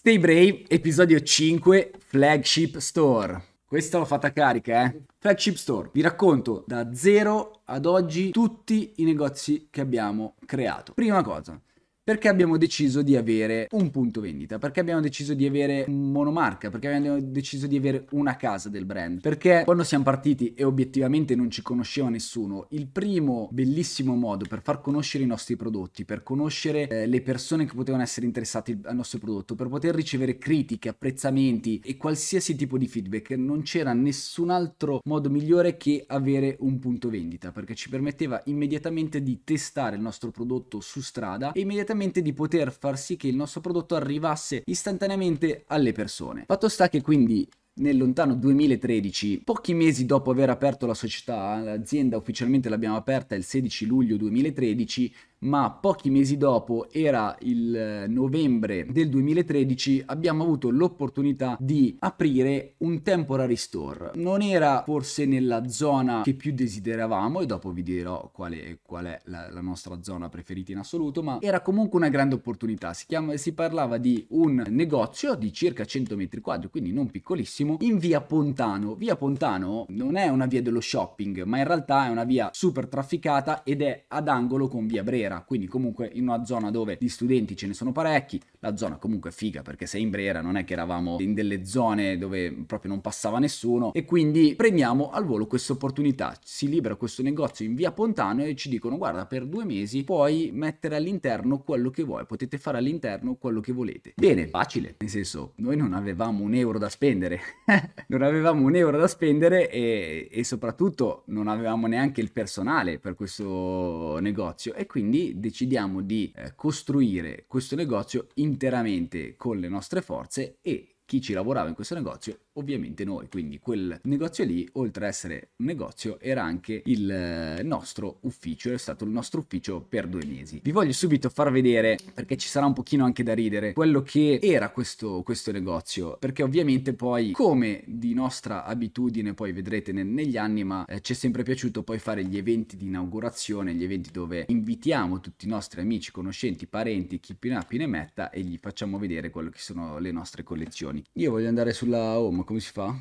Stay Brave, episodio 5, Flagship Store. Questa l'ho fatta carica, eh. Flagship Store. Vi racconto da zero ad oggi tutti i negozi che abbiamo creato. Prima cosa, perché abbiamo deciso di avere un punto vendita, perché abbiamo deciso di avere un monomarca, perché abbiamo deciso di avere una casa del brand, perché quando siamo partiti e obiettivamente non ci conosceva nessuno, il primo bellissimo modo per far conoscere i nostri prodotti, per conoscere eh, le persone che potevano essere interessate al nostro prodotto, per poter ricevere critiche, apprezzamenti e qualsiasi tipo di feedback, non c'era nessun altro modo migliore che avere un punto vendita, perché ci permetteva immediatamente di testare il nostro prodotto su strada e immediatamente praticamente di poter far sì che il nostro prodotto arrivasse istantaneamente alle persone. Fatto sta che quindi nel lontano 2013, pochi mesi dopo aver aperto la società, l'azienda ufficialmente l'abbiamo aperta il 16 luglio 2013, ma pochi mesi dopo, era il eh, novembre del 2013, abbiamo avuto l'opportunità di aprire un temporary store. Non era forse nella zona che più desideravamo e dopo vi dirò qual è, qual è la, la, nostra zona preferita in assoluto, ma era comunque una grande opportunità. Si, chiama, si parlava di un negozio di circa 100 metri quadri, quindi non piccolissimo, in via Pontano. Via Pontano non è una via dello shopping, ma in realtà è una via super trafficata ed è ad angolo con via Brera Brera, quindi comunque in una zona dove di studenti ce ne sono parecchi, la zona comunque è figa perché sei in Brera non è che eravamo in delle zone dove proprio non passava nessuno e quindi prendiamo al volo questa opportunità, si libera questo negozio in via Pontano e ci dicono guarda per due mesi puoi mettere all'interno quello che vuoi, potete fare all'interno quello che volete. Bene, facile, nel senso noi non avevamo un euro da spendere, non avevamo un euro da spendere e, e soprattutto non avevamo neanche il personale per questo negozio e quindi quindi decidiamo di eh, costruire questo negozio interamente con le nostre forze e chi ci lavorava in questo negozio ovviamente noi. Quindi quel negozio lì, oltre ad essere un negozio, era anche il eh, nostro ufficio, è stato il nostro ufficio per due mesi. Vi voglio subito far vedere, perché ci sarà un pochino anche da ridere, quello che era questo, questo negozio, perché ovviamente poi, come di nostra abitudine, poi vedrete ne, negli anni, ma eh, ci è sempre piaciuto poi fare gli eventi di inaugurazione, gli eventi dove invitiamo tutti i nostri amici, conoscenti, parenti, chi più ne ha più ne metta e gli facciamo vedere quello che sono le nostre collezioni. Io voglio andare sulla home come si fa?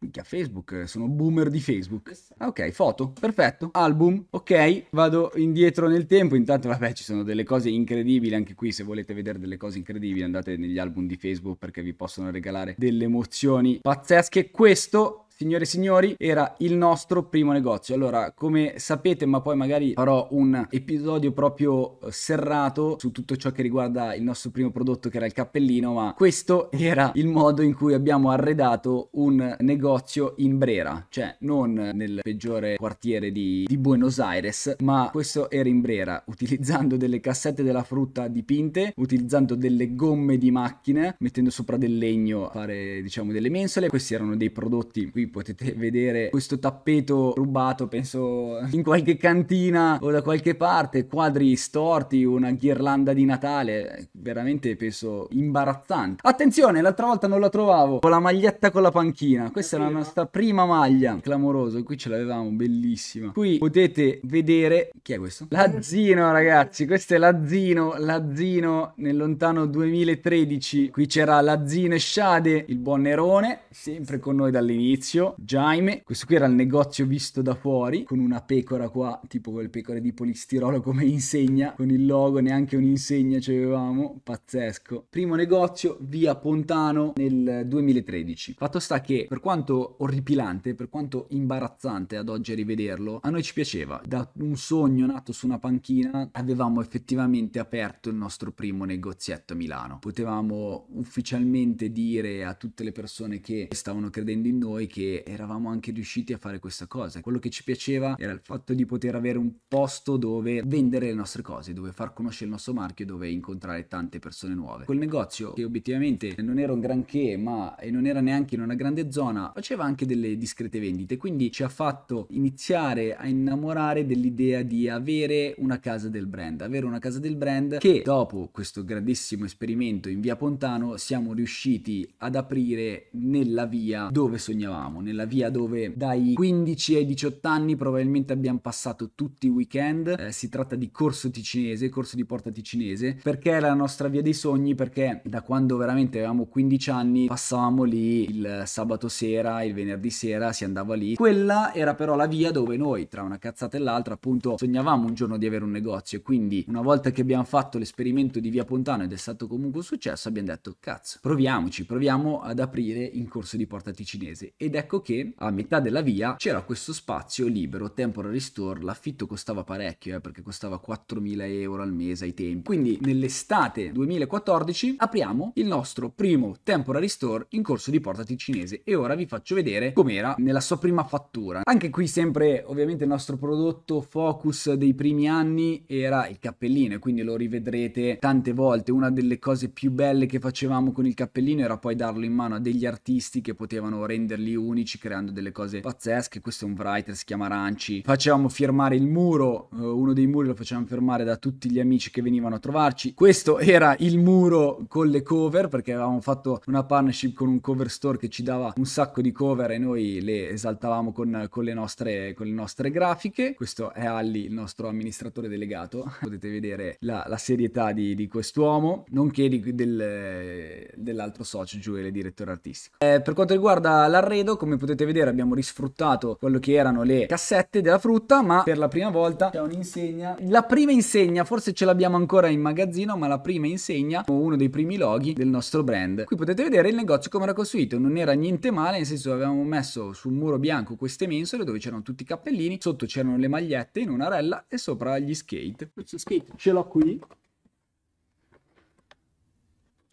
Minchia, Facebook, sono boomer di Facebook. Eh ok, foto, perfetto. Album, ok, vado indietro nel tempo. Intanto, vabbè, ci sono delle cose incredibili anche qui. Se volete vedere delle cose incredibili, andate negli album di Facebook perché vi possono regalare delle emozioni pazzesche. Questo Signore e signori, era il nostro primo negozio. Allora, come sapete, ma poi magari farò un episodio proprio eh, serrato su tutto ciò che riguarda il nostro primo prodotto che era il cappellino, ma questo era il modo in cui abbiamo arredato un negozio in Brera, cioè non nel peggiore quartiere di, di Buenos Aires, ma questo era in Brera, utilizzando delle cassette della frutta dipinte, utilizzando delle gomme di macchine, mettendo sopra del legno a fare diciamo delle mensole. Questi erano dei prodotti qui potete vedere questo tappeto rubato penso in qualche cantina o da qualche parte quadri storti una ghirlanda di Natale veramente penso imbarazzante attenzione l'altra volta non la trovavo ho la maglietta con la panchina questa è la nostra prima maglia clamoroso qui ce l'avevamo bellissima qui potete vedere chi è questo? Lazzino ragazzi questo è Lazzino Lazzino nel lontano 2013 qui c'era Lazzino e Shade il buon Nerone sempre con noi dall'inizio negozio, Jaime, questo qui era il negozio visto da fuori, con una pecora qua, tipo quel pecore di polistirolo come insegna, con il logo, neanche un'insegna ci avevamo, pazzesco. Primo negozio, via Pontano, nel 2013. Fatto sta che, per quanto orripilante, per quanto imbarazzante ad oggi rivederlo, a noi ci piaceva. Da un sogno nato su una panchina, avevamo effettivamente aperto il nostro primo negozietto a Milano. Potevamo ufficialmente dire a tutte le persone che stavano credendo in noi che perché eravamo anche riusciti a fare questa cosa. Quello che ci piaceva era il fatto di poter avere un posto dove vendere le nostre cose, dove far conoscere il nostro marchio, dove incontrare tante persone nuove. Quel negozio che obiettivamente non era un granché, ma non era neanche in una grande zona, faceva anche delle discrete vendite, quindi ci ha fatto iniziare a innamorare dell'idea di avere una casa del brand, avere una casa del brand che dopo questo grandissimo esperimento in via Pontano siamo riusciti ad aprire nella via dove sognavamo siamo, nella via dove dai 15 ai 18 anni probabilmente abbiamo passato tutti i weekend, eh, si tratta di Corso Ticinese, Corso di Porta Ticinese, perché è la nostra via dei sogni, perché da quando veramente avevamo 15 anni passavamo lì il sabato sera, il venerdì sera, si andava lì, quella era però la via dove noi tra una cazzata e l'altra appunto sognavamo un giorno di avere un negozio e quindi una volta che abbiamo fatto l'esperimento di via Pontano ed è stato comunque un successo abbiamo detto cazzo proviamoci proviamo ad aprire in corso di porta ticinese ed è Ecco che a metà della via c'era questo spazio libero, temporary store, l'affitto costava parecchio, eh, perché costava 4.000 euro al mese ai tempi. Quindi nell'estate 2014 apriamo il nostro primo temporary store in corso di porta ticinese e ora vi faccio vedere com'era nella sua prima fattura. Anche qui sempre ovviamente il nostro prodotto focus dei primi anni era il cappellino e quindi lo rivedrete tante volte. Una delle cose più belle che facevamo con il cappellino era poi darlo in mano a degli artisti che potevano renderli uno unici creando delle cose pazzesche. Questo è un writer, si chiama Ranci. Facevamo firmare il muro, eh, uno dei muri lo facevamo firmare da tutti gli amici che venivano a trovarci. Questo era il muro con le cover perché avevamo fatto una partnership con un cover store che ci dava un sacco di cover e noi le esaltavamo con, con, le, nostre, con le, nostre, grafiche. Questo è Ali, il nostro amministratore delegato. Potete vedere la, la serietà di, di quest'uomo, nonché di, del, dell'altro socio, Giuele, direttore artistico. Eh, per quanto riguarda l'arredo, come potete vedere abbiamo risfruttato quello che erano le cassette della frutta, ma per la prima volta c'è un'insegna. La prima insegna, forse ce l'abbiamo ancora in magazzino, ma la prima insegna, uno dei primi loghi del nostro brand. Qui potete vedere il negozio come era costruito, non era niente male, nel senso avevamo messo sul muro bianco queste mensole dove c'erano tutti i cappellini, sotto c'erano le magliette in una rella e sopra gli skate. Questo skate ce l'ho qui,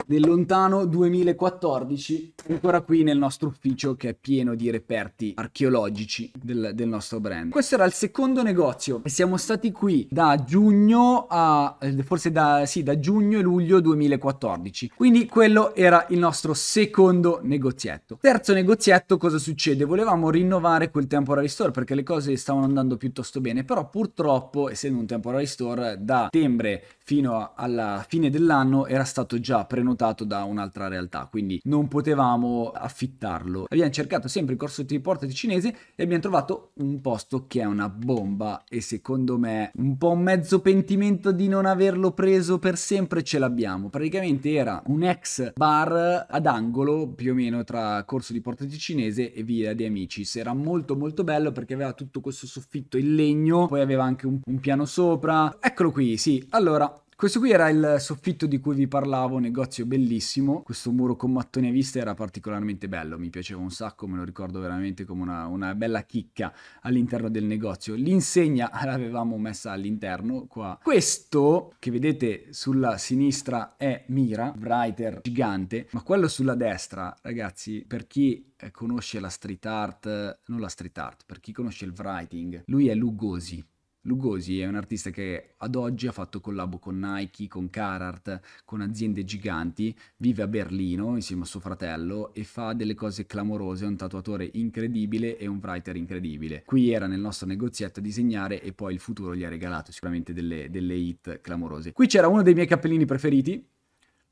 del lontano 2014, ancora qui nel nostro ufficio che è pieno di reperti archeologici del, del nostro brand. Questo era il secondo negozio e siamo stati qui da giugno a eh, forse da, sì, da giugno e luglio 2014. Quindi quello era il nostro secondo negozietto. Terzo negozietto, cosa succede? Volevamo rinnovare quel temporary store perché le cose stavano andando piuttosto bene, però purtroppo, essendo un temporary store, da settembre fino alla fine dell'anno era stato già prenotato mutato da un'altra realtà, quindi non potevamo affittarlo. Abbiamo cercato sempre il corso di porta di cinese e abbiamo trovato un posto che è una bomba e secondo me un po' un mezzo pentimento di non averlo preso per sempre ce l'abbiamo. Praticamente era un ex bar ad angolo più o meno tra corso di porta di cinese e via di amici. Era molto molto bello perché aveva tutto questo soffitto in legno, poi aveva anche un, un piano sopra. Eccolo qui, sì. Allora, questo qui era il soffitto di cui vi parlavo, negozio bellissimo. Questo muro con mattoni a vista era particolarmente bello, mi piaceva un sacco, me lo ricordo veramente come una, una bella chicca all'interno del negozio. L'insegna l'avevamo messa all'interno qua. Questo che vedete sulla sinistra è Mira, writer gigante, ma quello sulla destra, ragazzi, per chi eh, conosce la street art, non la street art, per chi conosce il writing, lui è Lugosi Lugosi è un artista che ad oggi ha fatto collabo con Nike, con Carhartt, con aziende giganti, vive a Berlino insieme a suo fratello e fa delle cose clamorose, è un tatuatore incredibile e un writer incredibile. Qui era nel nostro negozietto a disegnare e poi il futuro gli ha regalato sicuramente delle, delle hit clamorose. Qui c'era uno dei miei cappellini preferiti,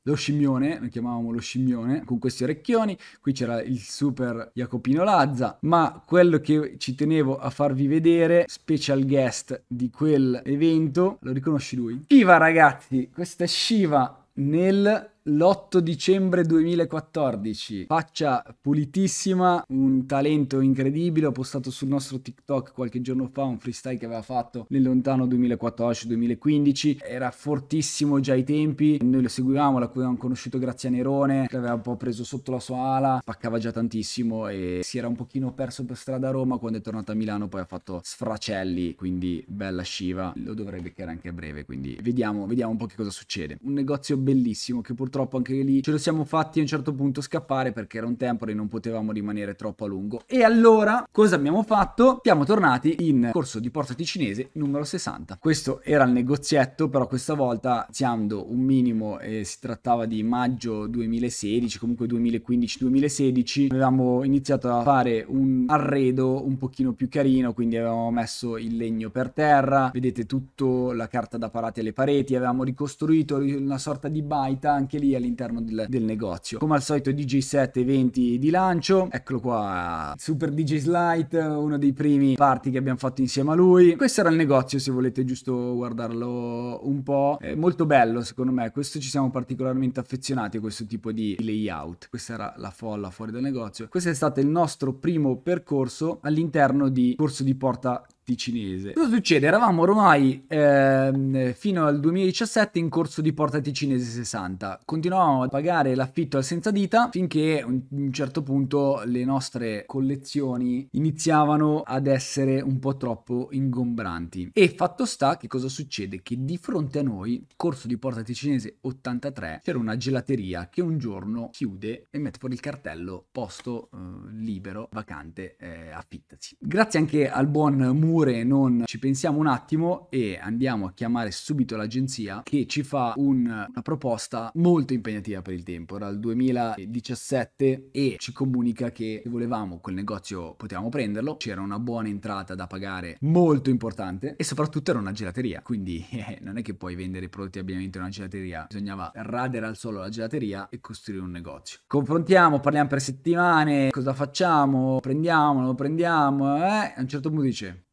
lo scimmione, lo chiamavamo lo scimmione, con questi orecchioni, qui c'era il super Jacopino Lazza, ma quello che ci tenevo a farvi vedere, special guest di quell'evento, lo riconosci lui? Shiva ragazzi, questa Shiva nel l'8 dicembre 2014. Faccia pulitissima, un talento incredibile. Ho postato sul nostro TikTok qualche giorno fa un freestyle che aveva fatto nel lontano 2014-2015. Era fortissimo già ai tempi. Noi lo seguivamo, l'avevamo conosciuto grazie a Nerone, che aveva un po' preso sotto la sua ala. Paccava già tantissimo e si era un pochino perso per strada a Roma. Quando è tornato a Milano poi ha fatto sfracelli, quindi bella sciva. Lo dovrei beccare anche a breve, quindi vediamo, vediamo un po' che cosa succede. Un negozio bellissimo che purtroppo purtroppo anche lì ce lo siamo fatti a un certo punto scappare perché era un tempore e non potevamo rimanere troppo a lungo. E allora cosa abbiamo fatto? Siamo tornati in corso di Porta Ticinese numero 60. Questo era il negozietto, però questa volta iniziando un minimo eh, si trattava di maggio 2016, comunque 2015-2016, avevamo iniziato a fare un arredo un pochino più carino, quindi avevamo messo il legno per terra, vedete tutto la carta da parate alle pareti, avevamo ricostruito una sorta di baita anche lì lì all'interno del, del negozio. Come al solito DJ 7 eventi di lancio, eccolo qua, Super DJ Slide, uno dei primi party che abbiamo fatto insieme a lui. Questo era il negozio se volete giusto guardarlo un po', è molto bello secondo me, questo ci siamo particolarmente affezionati a questo tipo di layout. Questa era la folla fuori dal negozio. Questo è stato il nostro primo percorso all'interno di corso di porta cinese. Cosa succede? Eravamo ormai ehm, fino al 2017 in corso di Porta Ticinese 60. Continuavamo a pagare l'affitto al senza dita finché a un certo punto le nostre collezioni iniziavano ad essere un po' troppo ingombranti. E fatto sta che cosa succede? Che di fronte a noi, corso di Porta Ticinese 83, c'era una gelateria che un giorno chiude e mette fuori il cartello posto eh, libero, vacante, eh, affittati. Grazie anche al buon Muro oppure non ci pensiamo un attimo e andiamo a chiamare subito l'agenzia che ci fa un, una proposta molto impegnativa per il tempo, era il 2017 e ci comunica che volevamo quel negozio potevamo prenderlo, c'era una buona entrata da pagare molto importante e soprattutto era una gelateria, quindi eh, non è che puoi vendere prodotti abbiamente in una gelateria, bisognava radere al suolo la gelateria e costruire un negozio. Confrontiamo, parliamo per settimane, cosa facciamo, prendiamolo, prendiamo, eh, a un certo punto dice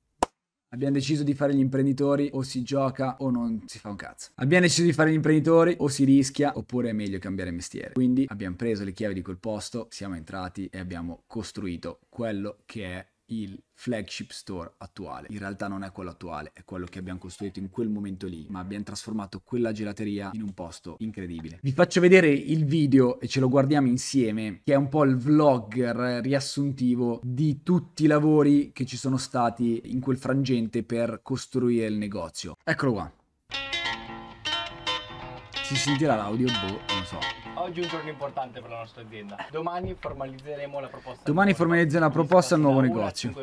Abbiamo deciso di fare gli imprenditori o si gioca o non si fa un cazzo. Abbiamo deciso di fare gli imprenditori o si rischia oppure è meglio cambiare mestiere. Quindi abbiamo preso le chiavi di quel posto, siamo entrati e abbiamo costruito quello che è il flagship store attuale. In realtà non è quello attuale, è quello che abbiamo costruito in quel momento lì, ma abbiamo trasformato quella gelateria in un posto incredibile. Vi faccio vedere il video e ce lo guardiamo insieme, che è un po' il vlogger riassuntivo di tutti i lavori che ci sono stati in quel frangente per costruire il negozio. Eccolo qua. Si sentirà l'audio? Boh, non so. Oggi è un giorno importante per la nostra azienda. Domani formalizzeremo la proposta. Domani formalizzo la proposta al nuovo negozio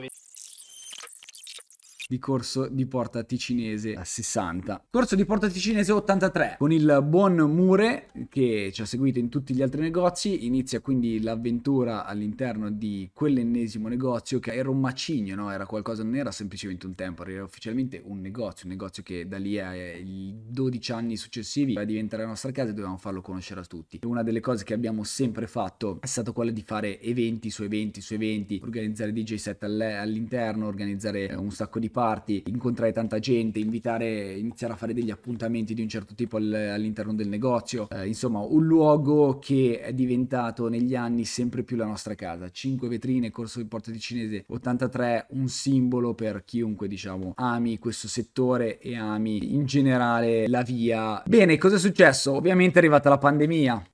di corso di porta ticinese ah, a 60. Corso di porta ticinese 83 con il buon Mure che ci ha seguito in tutti gli altri negozi, inizia quindi l'avventura all'interno di quell'ennesimo negozio che era un macigno, no? era qualcosa, non era semplicemente un tempo, era ufficialmente un negozio, un negozio che da lì ai eh, 12 anni successivi va a diventare la nostra casa e dovevamo farlo conoscere a tutti. Una delle cose che abbiamo sempre fatto è stata quella di fare eventi su eventi su eventi, organizzare DJ set all'interno, organizzare eh, un sacco di party party, incontrare tanta gente, invitare, iniziare a fare degli appuntamenti di un certo tipo all'interno del negozio, eh, insomma un luogo che è diventato negli anni sempre più la nostra casa. 5 vetrine, corso di Porta di Cinese 83, un simbolo per chiunque diciamo ami questo settore e ami in generale la via. Bene, cosa è successo? Ovviamente è arrivata la pandemia.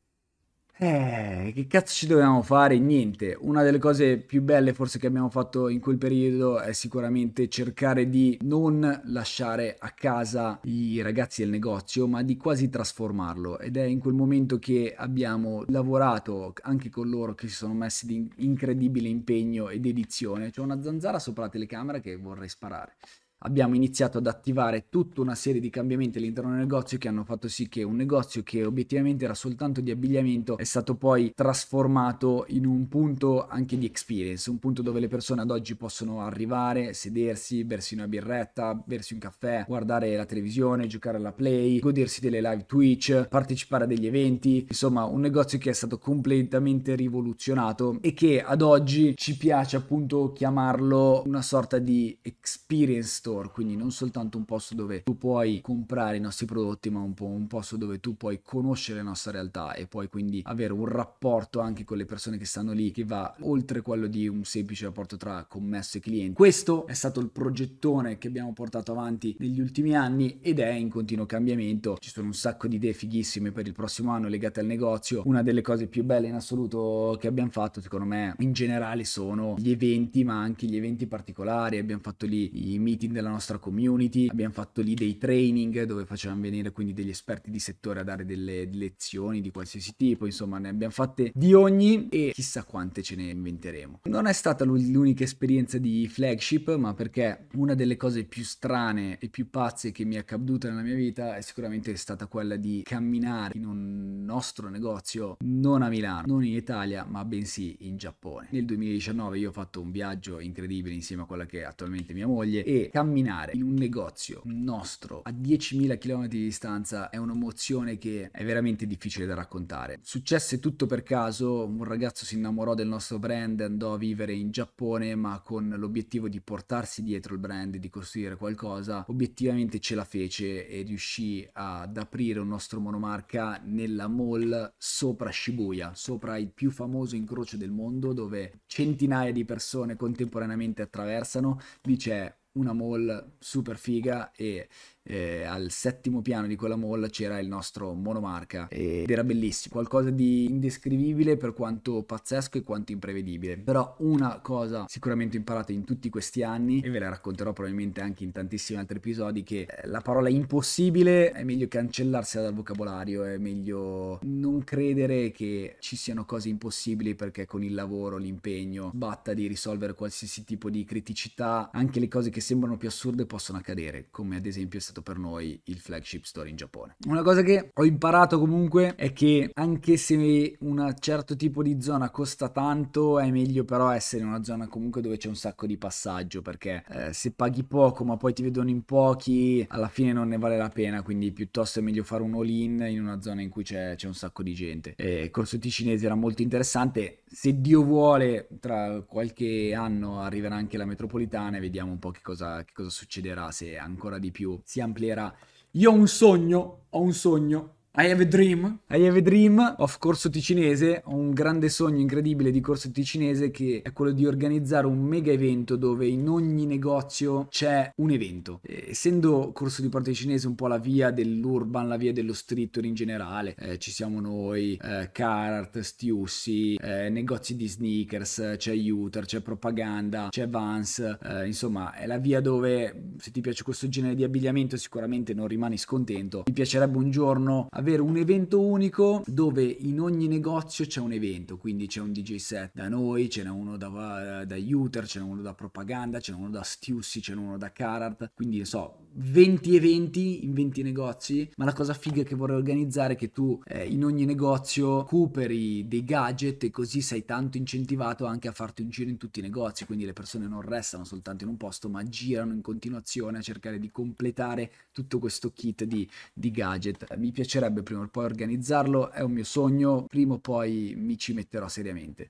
Eh, che cazzo ci dovevamo fare? Niente. Una delle cose più belle forse che abbiamo fatto in quel periodo è sicuramente cercare di non lasciare a casa i ragazzi del negozio, ma di quasi trasformarlo. Ed è in quel momento che abbiamo lavorato anche con loro che si sono messi di incredibile impegno ed edizione. C'è una zanzara sopra la telecamera che vorrei sparare abbiamo iniziato ad attivare tutta una serie di cambiamenti all'interno del negozio che hanno fatto sì che un negozio che obiettivamente era soltanto di abbigliamento è stato poi trasformato in un punto anche di experience, un punto dove le persone ad oggi possono arrivare, sedersi, bersi una birretta, bersi un caffè, guardare la televisione, giocare alla play, godersi delle live Twitch, partecipare a degli eventi, insomma un negozio che è stato completamente rivoluzionato e che ad oggi ci piace appunto chiamarlo una sorta di experience store, quindi non soltanto un posto dove tu puoi comprare i nostri prodotti, ma un, po un posto dove tu puoi conoscere la nostra realtà e puoi quindi avere un rapporto anche con le persone che stanno lì che va oltre quello di un semplice rapporto tra commesso e cliente. Questo è stato il progettone che abbiamo portato avanti negli ultimi anni ed è in continuo cambiamento. Ci sono un sacco di idee fighissime per il prossimo anno legate al negozio. Una delle cose più belle in assoluto che abbiamo fatto, secondo me, in generale sono gli eventi, ma anche gli eventi particolari. Abbiamo fatto lì i meeting della nostra community, abbiamo fatto lì dei training dove facevamo venire quindi degli esperti di settore a dare delle lezioni di qualsiasi tipo, insomma ne abbiamo fatte di ogni e chissà quante ce ne inventeremo. Non è stata l'unica esperienza di flagship, ma perché una delle cose più strane e più pazze che mi è accaduta nella mia vita è sicuramente stata quella di camminare in un nostro negozio non a Milano, non in Italia, ma bensì in Giappone. Nel 2019 io ho fatto un viaggio incredibile insieme a quella che è attualmente mia moglie e camminare camminare in un negozio nostro a 10.000 km di distanza è un'emozione che è veramente difficile da raccontare. Successe tutto per caso, un ragazzo si innamorò del nostro brand, andò a vivere in Giappone ma con l'obiettivo di portarsi dietro il brand, di costruire qualcosa, obiettivamente ce la fece e riuscì ad aprire un nostro monomarca nella mall sopra Shibuya, sopra il più famoso incrocio del mondo dove centinaia di persone contemporaneamente attraversano, lì c'è una mall super figa e eh, al settimo piano di quella mall c'era il nostro monomarca ed era bellissimo, qualcosa di indescrivibile per quanto pazzesco e quanto imprevedibile. Però una cosa sicuramente imparata in tutti questi anni e ve la racconterò probabilmente anche in tantissimi altri episodi che eh, la parola impossibile è meglio cancellarsela dal vocabolario, è meglio non credere che ci siano cose impossibili perché con il lavoro, l'impegno, batta di risolvere qualsiasi tipo di criticità, anche le cose che sembrano più assurde possono accadere, come ad esempio è stato per noi il flagship store in Giappone. Una cosa che ho imparato comunque è che anche se un certo tipo di zona costa tanto, è meglio però essere in una zona comunque dove c'è un sacco di passaggio, perché eh, se paghi poco ma poi ti vedono in pochi, alla fine non ne vale la pena, quindi piuttosto è meglio fare un all-in in una zona in cui c'è, un sacco di gente. E il corso ticinese era molto interessante, se Dio vuole tra qualche anno arriverà anche la metropolitana e vediamo un po' che cosa cosa, che cosa succederà se ancora di più si amplierà. Io ho un sogno, ho un sogno i have a dream. I have a dream of Corso Ticinese. Ho un grande sogno incredibile di Corso Ticinese che è quello di organizzare un mega evento dove in ogni negozio c'è un evento. E, essendo Corso di Porto Ticinese un po' la via dell'urban, la via dello street in generale, eh, ci siamo noi, eh, Carhartt, Stiussi, eh, negozi di sneakers, c'è Uter, c'è Propaganda, c'è Vans. eh, insomma è la via dove se ti piace questo genere di abbigliamento sicuramente non rimani scontento. Mi piacerebbe un giorno ovvero un evento unico dove in ogni negozio c'è un evento, quindi c'è un DJ set da noi, ce n'è uno da, eh, da Uter, ce n'è uno da Propaganda, ce n'è uno da Stussy, ce n'è uno da Carart, quindi so, 20 eventi in 20 negozi, ma la cosa figa che vorrei organizzare è che tu eh, in ogni negozio recuperi dei gadget e così sei tanto incentivato anche a farti un giro in tutti i negozi, quindi le persone non restano soltanto in un posto, ma girano in continuazione a cercare di completare tutto questo kit di, di gadget. Mi piacerebbe prima o poi organizzarlo, è un mio sogno, prima o poi mi ci metterò seriamente.